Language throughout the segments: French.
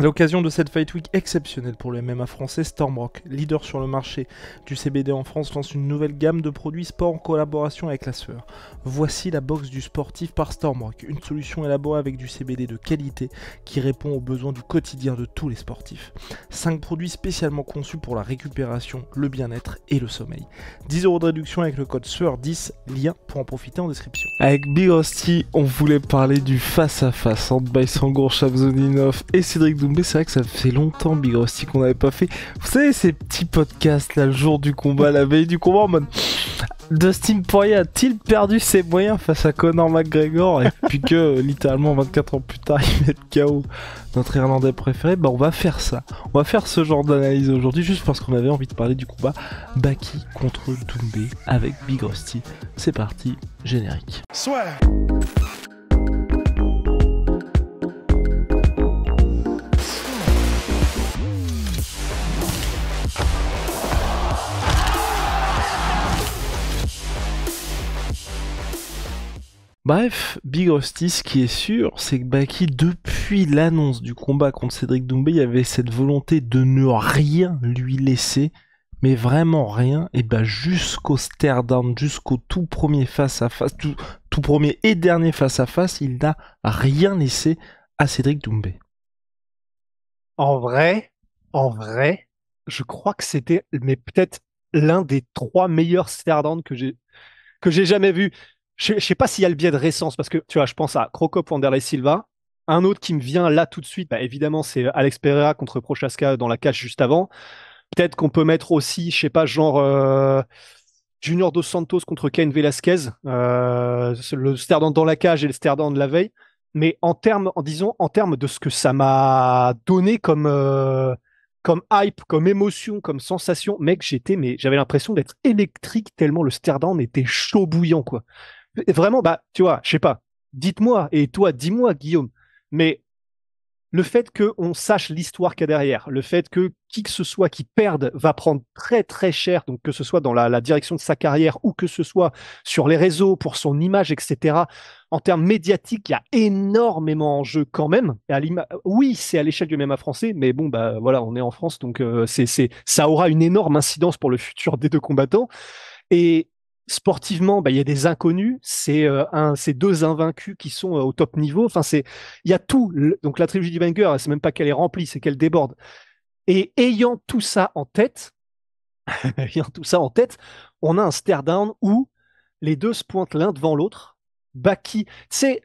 À l'occasion de cette Fight Week exceptionnelle pour le MMA français, Stormrock, leader sur le marché du CBD en France, lance une nouvelle gamme de produits sport en collaboration avec la sueur. Voici la box du sportif par Stormrock, une solution élaborée avec du CBD de qualité qui répond aux besoins du quotidien de tous les sportifs. 5 produits spécialement conçus pour la récupération, le bien-être et le sommeil. 10 euros de réduction avec le code SUEUR10, lien pour en profiter en description. Avec Big Hostie, on voulait parler du face-à-face entre Baysangour, Chabzoninov et Cédric Doum c'est vrai que ça fait longtemps, Big Rusty, qu'on n'avait pas fait. Vous savez, ces petits podcasts, là, le jour du combat, la veille du combat, en mode. Dustin Poirier a-t-il perdu ses moyens face à Conor McGregor et puis que euh, littéralement 24 ans plus tard il met KO notre Irlandais préféré Bah on va faire ça. On va faire ce genre d'analyse aujourd'hui juste parce qu'on avait envie de parler du combat Baki contre Doumbé avec Big Rusty. C'est parti, générique. Soit. Bref, Big Rusty, ce qui est sûr, c'est que Baki, depuis l'annonce du combat contre Cédric Doumbé, il y avait cette volonté de ne rien lui laisser, mais vraiment rien, et bah jusqu'au stare down, jusqu'au tout premier face à face, tout, tout premier et dernier face à face, il n'a rien laissé à Cédric Doumbé. En vrai, en vrai, je crois que c'était, mais peut-être l'un des trois meilleurs stare que j'ai, que j'ai jamais vu je ne sais pas s'il y a le biais de récence, parce que tu vois, je pense à Crocop, Wanderlei Silva. Un autre qui me vient là tout de suite, bah, évidemment, c'est Alex Pereira contre Prochaska dans la cage juste avant. Peut-être qu'on peut mettre aussi, je sais pas, genre euh, Junior Dos Santos contre Ken Velasquez, euh, le down dans la cage et le down de la veille. Mais en termes, en disons, en termes de ce que ça m'a donné comme, euh, comme hype, comme émotion, comme sensation, mec, j'étais, mais j'avais l'impression d'être électrique tellement le stare-down était chaud bouillant, quoi. Vraiment, bah, tu vois, je sais pas. Dites-moi, et toi, dis-moi, Guillaume. Mais le fait qu'on sache l'histoire qu'il y a derrière, le fait que qui que ce soit qui perde va prendre très très cher, donc que ce soit dans la, direction de sa carrière ou que ce soit sur les réseaux, pour son image, etc. En termes médiatiques, il y a énormément en jeu quand même. oui, c'est à l'échelle du MMA français, mais bon, bah voilà, on est en France, donc euh, c'est, ça aura une énorme incidence pour le futur des deux combattants. Et sportivement, bah, il y a des inconnus, c'est euh, un, c'est deux invaincus qui sont euh, au top niveau. Enfin, c'est, il y a tout. donc la tribu du banger, c'est même pas qu'elle est remplie, c'est qu'elle déborde. Et ayant tout ça en tête, ayant tout ça en tête, on a un stare down où les deux se pointent l'un devant l'autre. Baki, c'est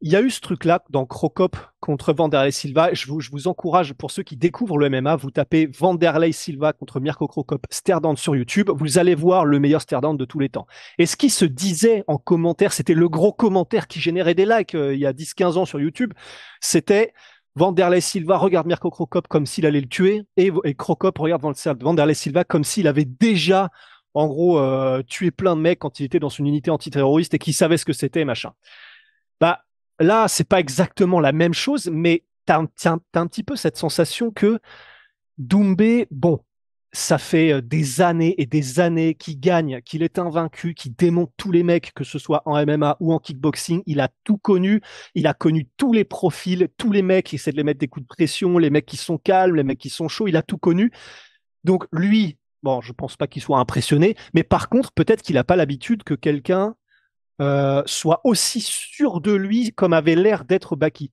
il y a eu ce truc-là dans Crocop contre Vanderlei Silva. Je vous, je vous, encourage, pour ceux qui découvrent le MMA, vous tapez Vanderlei Silva contre Mirko Crocop sterdan sur YouTube. Vous allez voir le meilleur Sterdan de tous les temps. Et ce qui se disait en commentaire, c'était le gros commentaire qui générait des likes euh, il y a 10-15 ans sur YouTube. C'était Vanderlei Silva regarde Mirko Crocop comme s'il allait le tuer et, Crocop regarde Vanderlei Silva comme s'il avait déjà en gros, euh, tué plein de mecs quand il était dans une unité antiterroriste et qui savait ce que c'était, machin. Là, c'est pas exactement la même chose, mais t'as as, un petit peu cette sensation que Doumbé, bon, ça fait euh, des années et des années qu'il gagne, qu'il est invaincu, qu'il démonte tous les mecs, que ce soit en MMA ou en kickboxing. Il a tout connu. Il a connu tous les profils, tous les mecs. Il sait de les mettre des coups de pression, les mecs qui sont calmes, les mecs qui sont chauds. Il a tout connu. Donc lui, bon, je pense pas qu'il soit impressionné, mais par contre, peut-être qu'il n'a pas l'habitude que quelqu'un euh, soit aussi sûr de lui comme avait l'air d'être Baki.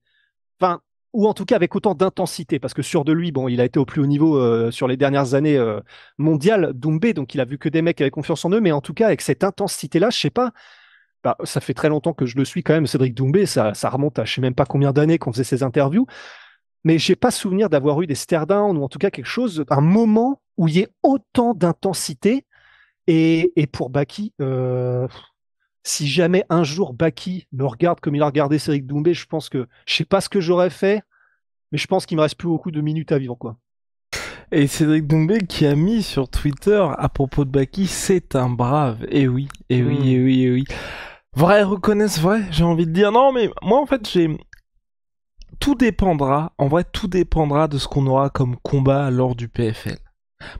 Enfin, ou en tout cas avec autant d'intensité, parce que sûr de lui, bon, il a été au plus haut niveau euh, sur les dernières années euh, mondiales, Doumbé, donc il a vu que des mecs qui avaient confiance en eux, mais en tout cas avec cette intensité-là, je sais pas, bah, ça fait très longtemps que je le suis quand même, Cédric Doumbé, ça, ça remonte à je sais même pas combien d'années qu'on faisait ces interviews, mais j'ai pas souvenir d'avoir eu des downs ou en tout cas quelque chose, un moment où il y ait autant d'intensité, et, et pour Baki, si jamais un jour Baki me regarde comme il a regardé Cédric Doumbé, je pense que je sais pas ce que j'aurais fait, mais je pense qu'il me reste plus beaucoup de minutes à vivre, quoi. Et Cédric Doumbé qui a mis sur Twitter à propos de Baki, c'est un brave. Et eh oui, et eh oui, et eh oui, et oui. Hmm. Vrai reconnaissent vrai, j'ai envie de dire. Non, mais moi en fait, j'ai tout dépendra, en vrai, tout dépendra de ce qu'on aura comme combat lors du PFL.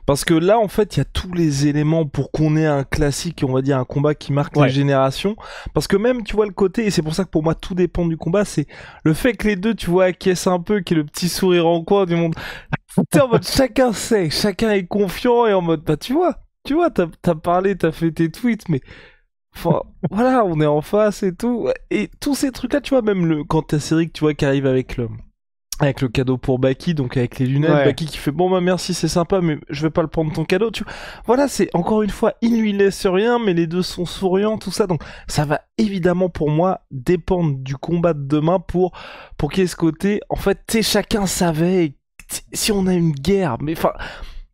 Parce que là, en fait, il y a tous les éléments pour qu'on ait un classique, on va dire un combat qui marque les générations. Parce que même, tu vois, le côté, et c'est pour ça que pour moi, tout dépend du combat, c'est le fait que les deux, tu vois, acquiescent un peu, qui est le petit sourire en coin du monde. en mode, chacun sait, chacun est confiant, et en mode, bah, tu vois, tu vois, t'as parlé, t'as fait tes tweets, mais... voilà, on est en face et tout. Et tous ces trucs-là, tu vois, même le, quand t'as série tu vois qui arrive avec l'homme avec le cadeau pour Baki, donc avec les lunettes, Baki qui fait bon bah merci c'est sympa mais je vais pas le prendre ton cadeau, tu voilà c'est encore une fois il lui laisse rien mais les deux sont souriants tout ça donc ça va évidemment pour moi dépendre du combat de demain pour pour qu'il y ait ce côté en fait t'es chacun savait si on a une guerre mais enfin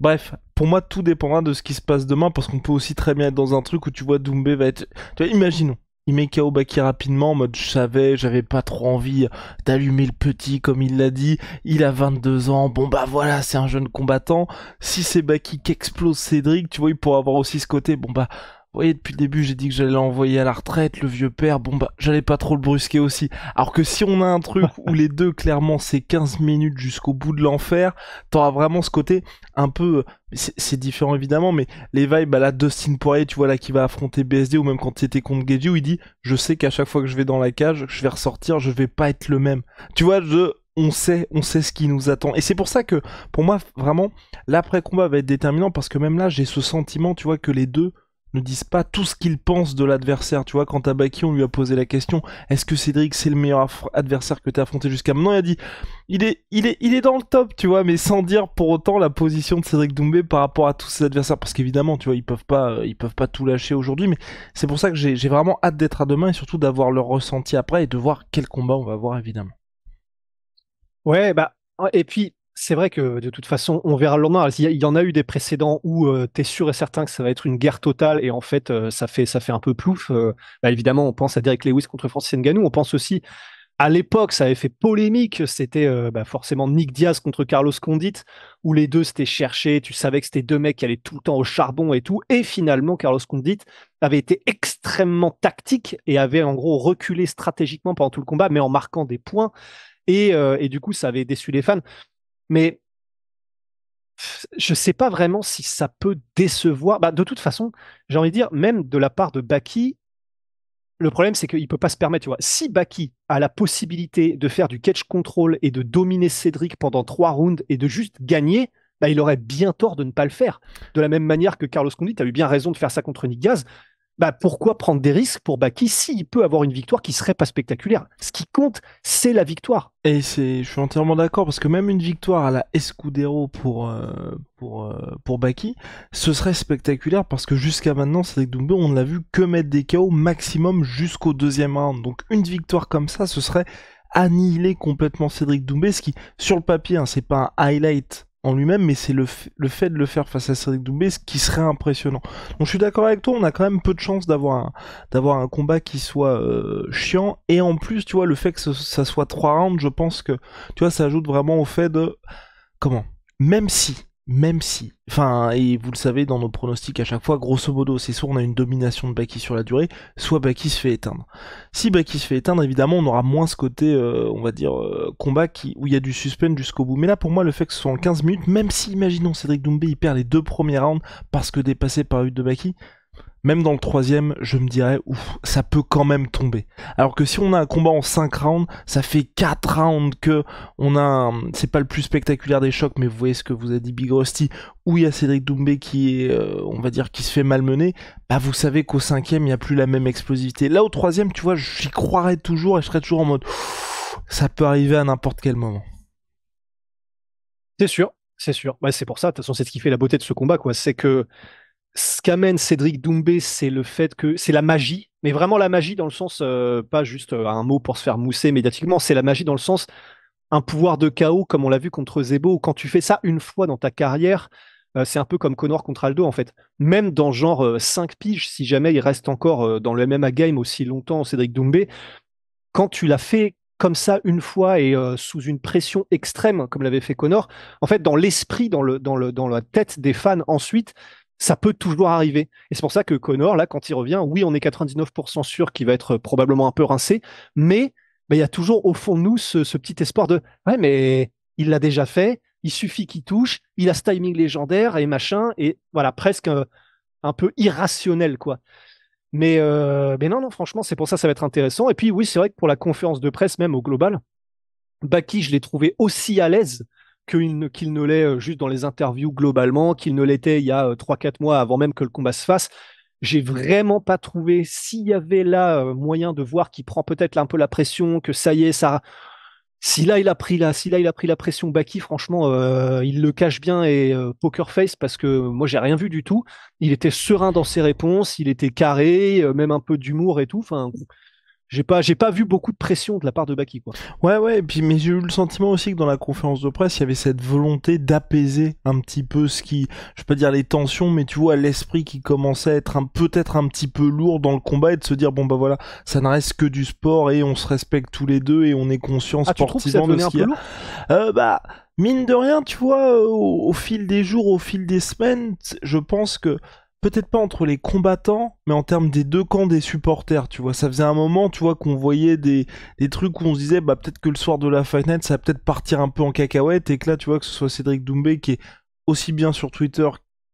bref pour moi tout dépendra de ce qui se passe demain parce qu'on peut aussi très bien être dans un truc où tu vois Doumbé va être tu vois imaginons il met KO Baki rapidement en mode je savais, j'avais pas trop envie d'allumer le petit comme il l'a dit, il a 22 ans, bon bah voilà, c'est un jeune combattant. Si c'est Baki qui explose Cédric, tu vois, il pourrait avoir aussi ce côté, bon bah vous voyez, depuis le début, j'ai dit que j'allais l'envoyer à la retraite, le vieux père. Bon, bah, j'allais pas trop le brusquer aussi. Alors que si on a un truc où les deux, clairement, c'est 15 minutes jusqu'au bout de l'enfer, t'auras vraiment ce côté un peu. Euh, c'est différent évidemment, mais les vibes Bah, la Dustin Poirier, tu vois, là, qui va affronter BSD, ou même quand il était contre Geji, où il dit Je sais qu'à chaque fois que je vais dans la cage, je vais ressortir, je vais pas être le même. Tu vois, je on sait, on sait ce qui nous attend. Et c'est pour ça que, pour moi, vraiment, l'après-combat va être déterminant parce que même là, j'ai ce sentiment, tu vois, que les deux ne disent pas tout ce qu'ils pensent de l'adversaire. Tu vois, quand Tabaki, on lui a posé la question, est-ce que Cédric c'est le meilleur adversaire que tu as affronté jusqu'à maintenant Il a dit, il est, il est, il est dans le top, tu vois, mais sans dire pour autant la position de Cédric Doumbé par rapport à tous ses adversaires, parce qu'évidemment, tu vois, ils peuvent pas, euh, ils peuvent pas tout lâcher aujourd'hui, mais c'est pour ça que j'ai vraiment hâte d'être à demain et surtout d'avoir leur ressenti après et de voir quel combat on va avoir, évidemment. Ouais, bah et puis c'est vrai que de toute façon, on verra le lendemain. Il y en a eu des précédents où euh, tu es sûr et certain que ça va être une guerre totale et en fait, euh, ça, fait ça fait un peu plouf. Euh, bah, évidemment, on pense à Derek Lewis contre Francis Ngannou. On pense aussi à l'époque, ça avait fait polémique. C'était bah, forcément Nick Diaz contre Carlos Condit où les deux s'étaient cherchés. Tu savais que c'était deux mecs qui allaient tout le temps au charbon et tout. Et finalement, Carlos Condit avait été extrêmement tactique et avait en gros reculé stratégiquement pendant tout le combat, mais en marquant des points. et, du coup ça avait déçu les fans mais je ne sais pas vraiment si ça peut décevoir. Bah, de toute façon, j'ai envie de dire, même de la part de Baki, le problème c'est qu'il ne peut pas se permettre. Tu vois, si Baki a la possibilité de faire du catch control et de dominer Cédric pendant trois rounds et de juste gagner, bah, il aurait bien tort de ne pas le faire. De la même manière que Carlos Condit, a eu bien raison de faire ça contre Nick Gaz bah pourquoi prendre des risques pour Baki s'il peut avoir une victoire qui serait pas spectaculaire Ce qui compte, c'est la victoire. Et c'est, je suis entièrement d'accord parce que même une victoire à la Escudero pour euh, pour euh, pour Baki, ce serait spectaculaire parce que jusqu'à maintenant, Cédric Doumbé, on ne l'a vu que mettre des KO maximum jusqu'au deuxième round. Donc une victoire comme ça, ce serait annihiler complètement Cédric Doumbé, ce qui sur le papier, hein, c'est pas un highlight en lui-même, mais c'est le, le, fait de le faire face à Cedric Doumbé ce qui serait impressionnant. Donc je suis d'accord avec toi, on a quand même peu de chance d'avoir un, d'avoir un combat qui soit euh, chiant, et en plus, tu vois, le fait que ça soit trois rounds, je pense que, tu vois, ça ajoute vraiment au fait de... Comment Même si, même si, enfin, et vous le savez dans nos pronostics à chaque fois, grosso modo, c'est soit on a une domination de Baki sur la durée, soit Baki se fait éteindre. Si Baki se fait éteindre, évidemment, on aura moins ce côté, euh, on va dire, euh, combat qui, où il y a du suspense jusqu'au bout. Mais là, pour moi, le fait que ce soit en 15 minutes, même si, imaginons, Cédric Doumbé, il perd les deux premiers rounds parce que dépassé par 8 de Baki, même dans le troisième, je me dirais, ouf, ça peut quand même tomber. Alors que si on a un combat en 5 rounds, ça fait 4 rounds que on a c'est pas le plus spectaculaire des chocs, mais vous voyez ce que vous a dit Big Rusty, où il y a Cédric Doumbé qui est, euh, on va dire, qui se fait malmener, bah vous savez qu'au cinquième, il n'y a plus la même explosivité. Là, au troisième, tu vois, j'y croirais toujours et je serais toujours en mode, ça peut arriver à n'importe quel moment. C'est sûr, c'est sûr. Ouais, bah, c'est pour ça, de toute façon, c'est ce qui fait la beauté de ce combat, quoi. C'est que ce qu'amène Cédric Doumbé, c'est le fait que c'est la magie, mais vraiment la magie dans le sens, euh, pas juste euh, un mot pour se faire mousser médiatiquement, c'est la magie dans le sens, un pouvoir de chaos, comme on l'a vu contre Zebo. Quand tu fais ça une fois dans ta carrière, euh, c'est un peu comme Connor contre Aldo, en fait. Même dans genre 5 piges, si jamais il reste encore dans le MMA game aussi longtemps, Cédric Doumbé, quand tu l'as fait comme ça une fois et sous une pression extrême comme l'avait fait Connor, en fait dans l'esprit, dans, le, dans, le, dans la tête des fans ensuite, ça peut toujours arriver. Et c'est pour ça que Connor, là, quand il revient, oui, on est 99% sûr qu'il va être probablement un peu rincé, mais ben, il y a toujours au fond de nous ce, petit espoir de ouais, mais il l'a déjà fait, il suffit qu'il touche, il a ce timing légendaire et machin, et voilà, presque euh, un, peu irrationnel, quoi. Mais, euh, mais non, non, franchement, c'est pour ça que ça va être intéressant. Et puis, oui, c'est vrai que pour la conférence de presse, même au global, Baki, je l'ai trouvé aussi à l'aise qu'il ne, l'est euh, juste dans les interviews globalement, qu'il ne l'était il y a 3-4 euh, mois avant même que le combat se fasse. J'ai vraiment pas trouvé s'il y avait là euh, moyen de voir qu'il prend peut-être un peu la pression, que ça y est, ça. Si là il a pris là si là il a pris la pression Baki, franchement, il le cache bien et poker face parce que moi j'ai rien vu du tout. Il était serein dans ses réponses, il était carré, même un peu d'humour et tout. Enfin, j'ai pas j'ai pas vu beaucoup de pression de la part de Baki quoi. Ouais ouais et puis mais j'ai eu le sentiment aussi que dans la conférence de presse il y avait cette volonté d'apaiser un petit peu ce qui je peux dire les tensions mais tu vois l'esprit qui commençait à être un peut-être un petit peu lourd dans le combat et de se dire bon bah voilà ça ne reste que du sport et on se respecte tous les deux et on est conscient ah, sportivement de ce qu'il euh, bah mine de rien tu vois au fil des jours au fil des semaines je pense que peut-être pas entre les combattants, mais en termes des deux camps des supporters, tu vois. Ça faisait un moment, tu vois, qu'on voyait des, trucs où on se disait, bah, peut-être que le soir de la Fight ça va peut-être partir un peu en cacahuète, et que là, tu vois, que ce soit Cédric Doumbé qui est aussi bien sur Twitter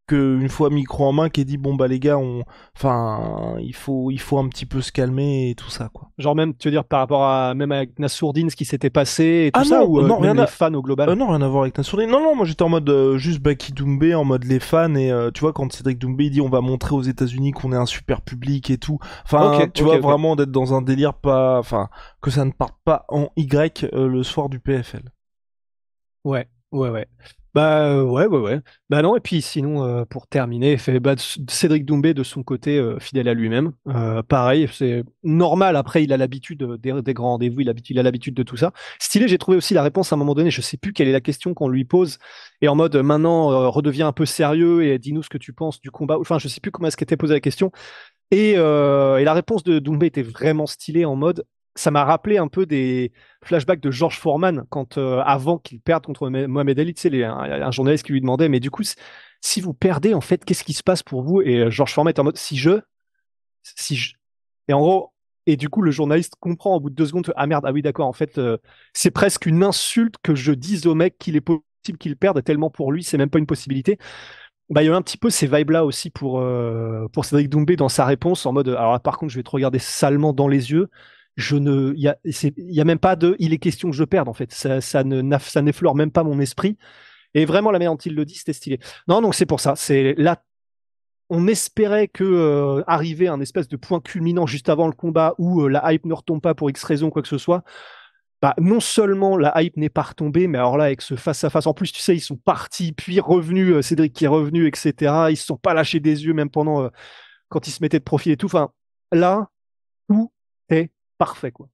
qu'une fois micro en main qui est dit bon bah les gars on enfin il faut il faut un petit peu se calmer et tout ça quoi genre même tu veux dire par rapport à même avec Nassourdine ce qui s'était passé et tout ah ça non, ou euh, rien les à... fans au global euh, non rien à voir avec Nassourdine non non moi j'étais en mode euh, juste Baki Doumbé en mode les fans et tu vois quand Cédric Doumbé dit on va montrer aux États-Unis qu'on est un super public et tout enfin tu vois vraiment d'être dans un délire pas enfin que ça ne parte pas en Y le soir du PFL ouais ouais ouais bah euh, ouais, ouais, ouais. Bah non, et puis sinon, euh, pour terminer, fait, bah, Cédric Doumbé, de son côté, euh, fidèle à lui-même. pareil, c'est normal, après, il a l'habitude des, grands rendez-vous, il, a l'habitude de tout ça. Stylé, j'ai trouvé aussi la réponse à un moment donné, je sais plus quelle est la question qu'on lui pose, et en mode, maintenant, redeviens un peu sérieux et dis-nous ce que tu penses du combat. Enfin, je sais plus comment est-ce qu'était posée la question. Et, et la réponse de Doumbé était vraiment stylée en mode, ça m'a rappelé un peu des flashbacks de George Foreman quand euh, avant qu'il perde contre Mohamed Ali, c'est un, journaliste qui lui demandait, mais du coup, si vous perdez, en fait, qu'est-ce qui se passe pour vous Et euh, George Foreman est en mode, si je, si je, et en gros, et du coup, le journaliste comprend au bout de deux secondes, ah merde, ah oui, d'accord, en fait, euh, c'est presque une insulte que je dise au mec qu'il est possible qu'il perde, tellement pour lui, c'est même pas une possibilité. Bah, il y a un petit peu ces vibes-là aussi pour, pour Cédric Doumbé dans sa réponse, en mode, alors par contre, je vais te regarder salement dans les yeux je ne, il y a, y a même pas de, il est question que je perde en fait. Ça, ça ne, ça n'effleure même pas mon esprit. Et vraiment, la manière dont il le dit, c'était stylé. Non, donc c'est pour ça. C'est là, on espérait que euh, arriver à un espèce de point culminant juste avant le combat où euh, la hype ne retombe pas pour X raison quoi que ce soit. Bah, non seulement la hype n'est pas retombée, mais alors là, avec ce face-à-face, en plus, tu sais, ils sont partis, puis revenus, euh, Cédric qui est revenu, etc. Ils se sont pas lâchés des yeux, même pendant, quand ils se mettaient de profil et tout. Enfin, là, parfait, quoi.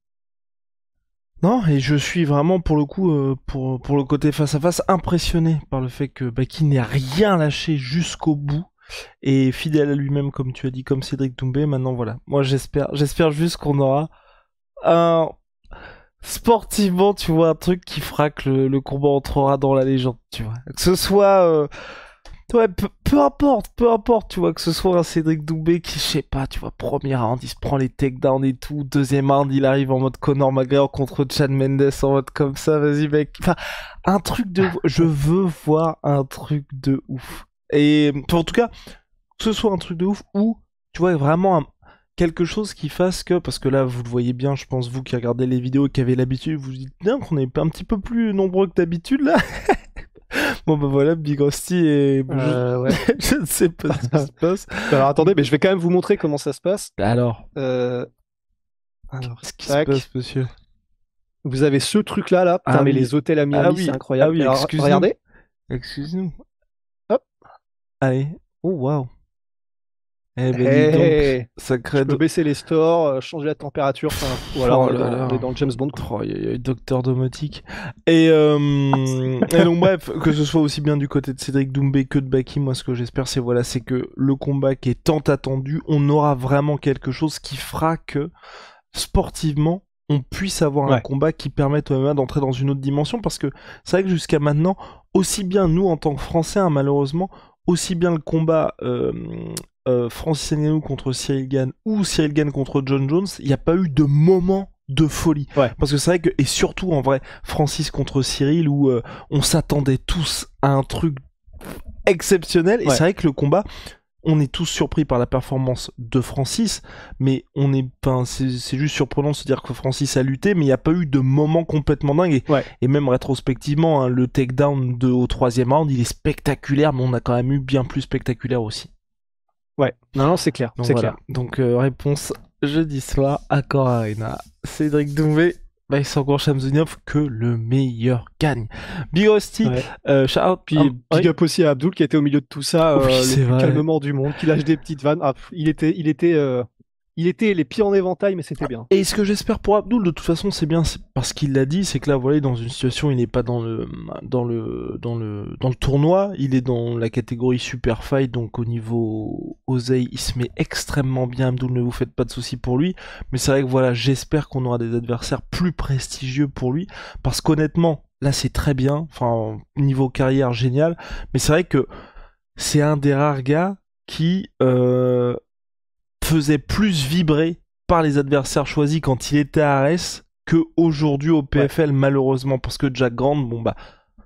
Non, et je suis vraiment pour le coup, euh, pour, pour le côté face à face, impressionné par le fait que Baki n'ait rien lâché jusqu'au bout et fidèle à lui-même, comme tu as dit, comme Cédric Doumbé. Maintenant, voilà. Moi, j'espère, j'espère juste qu'on aura un sportivement, tu vois, un truc qui fera que le, combat entrera dans la légende, tu vois. Que ce soit euh, Ouais, peu, importe, peu importe, tu vois, que ce soit un Cédric Doumbé qui, je sais pas, tu vois, premier round, il se prend les takedowns et tout, deuxième round, il arrive en mode Conor McGregor contre Chad Mendes en mode comme ça, vas-y mec. Enfin, un truc de... Je veux voir un truc de ouf. Et, en tout cas, que ce soit un truc de ouf ou, tu vois, vraiment quelque chose qui fasse que, parce que là vous le voyez bien, je pense vous qui regardez les vidéos, qui avez l'habitude, vous, vous dites bien qu'on est un petit peu plus nombreux que d'habitude là. Bon bah voilà, Big Rusty et euh, je ne sais pas ce qui se passe. Alors attendez, mais je vais quand même vous montrer comment ça se passe. Bah, alors. Euh, alors, ce qui se passe, monsieur. Vous avez ce truc là, là. Putain, ah, mais les hôtels à Miami, ah c'est incroyable. Ah, oui, Alors, excuse regardez. Excusez-nous. Hop. Allez. Oh waouh. Eh ben, eh, donc, sacré eh, eh. de... baisser les stores, euh, changer la température, enfin, voilà, oh on, est dans, James Bond. Oh, il y a Docteur Domotique. Euh, et, donc bref, que ce soit aussi bien du côté de Cédric Doumbé que de Baki, moi ce que j'espère c'est voilà, c'est que le combat qui est tant attendu, on aura vraiment quelque chose qui fera que sportivement on puisse avoir un combat qui permette au euh, MMA d'entrer dans une autre dimension parce que c'est vrai que jusqu'à maintenant, aussi bien nous en tant que Français, hein, malheureusement, aussi bien le combat euh, Francis Ngannou contre Cyril Gann ou Cyril Gann contre John Jones, il n'y a pas eu de moment de folie. Parce que c'est vrai que, et surtout en vrai, Francis contre Cyril, où euh, on s'attendait tous à un truc exceptionnel, et c'est vrai que le combat, on est tous surpris par la performance de Francis, mais on est, pas, c'est juste surprenant de se dire que Francis a lutté, mais il n'y a pas eu de moment complètement dingue. Et, même rétrospectivement, hein, le takedown au troisième round, il est spectaculaire, mais on a quand même eu bien plus spectaculaire aussi. Ouais, non, non, c'est clair. C'est clair. Donc, euh, réponse jeudi soir à Arena. Cédric Doumbé, Alexandre Chamzounov, que le meilleur gagne. Big Rusty, euh, shout Puis, big ah, up aussi à Abdul qui était au milieu de tout ça, euh, le calmement du monde, qui lâche des petites vannes. Ah, il était. Il était euh, il était les pieds en éventail, mais c'était bien. Et ce que j'espère pour Abdul, de toute façon, c'est bien parce qu'il l'a dit, c'est que là, voilà, dans une situation, il n'est pas dans le, dans le, dans le, dans le tournoi, il est dans la catégorie super fight, donc au niveau Osei, il se met extrêmement bien. Abdul, ne vous faites pas de soucis pour lui, mais c'est vrai que voilà, j'espère qu'on aura des adversaires plus prestigieux pour lui, parce qu'honnêtement, là, c'est très bien, enfin, niveau carrière génial, mais c'est vrai que c'est un des rares gars qui euh, faisait plus vibrer par les adversaires choisis quand il était à RS que aujourd'hui au PFL malheureusement parce que Jack Grant bon bah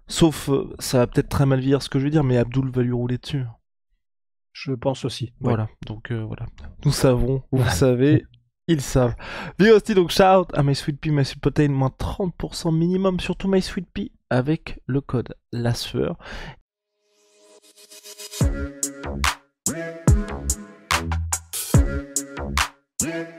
sauf euh, ça va peut-être très mal vivre ce que je veux dire mais Abdul va lui rouler dessus. Je pense aussi. Voilà donc euh, voilà nous savons vous savez ils savent. aussi donc shout à my sweet my sweet moins 30% minimum surtout my sweet avec le code la Yeah.